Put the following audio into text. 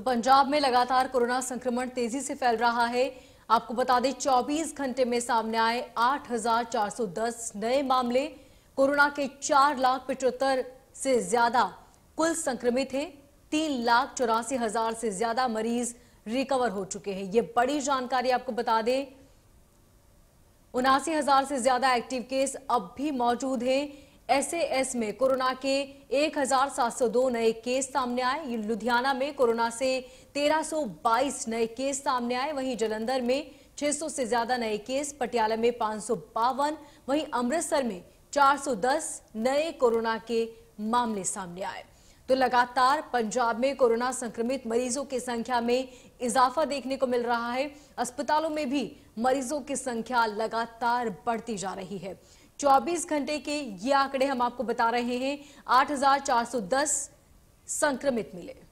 तो पंजाब में लगातार कोरोना संक्रमण तेजी से फैल रहा है आपको बता दें 24 घंटे में सामने आए 8,410 नए मामले कोरोना के चार लाख पिचहत्तर से ज्यादा कुल संक्रमित हैं तीन लाख चौरासी हजार से ज्यादा मरीज रिकवर हो चुके हैं ये बड़ी जानकारी आपको बता दें उनासी हजार से ज्यादा एक्टिव केस अब भी मौजूद हैं एसएएस में कोरोना के 1702 नए केस सामने आए लुधियाना में कोरोना से 1322 नए केस सामने आए वहीं जलंधर में 600 से ज्यादा नए केस पटियाला में पांच वहीं अमृतसर में 410 नए कोरोना के मामले सामने आए तो लगातार पंजाब में कोरोना संक्रमित मरीजों की संख्या में इजाफा देखने को मिल रहा है अस्पतालों में भी मरीजों की संख्या लगातार बढ़ती जा रही है 24 घंटे के ये आंकड़े हम आपको बता रहे हैं 8,410 संक्रमित मिले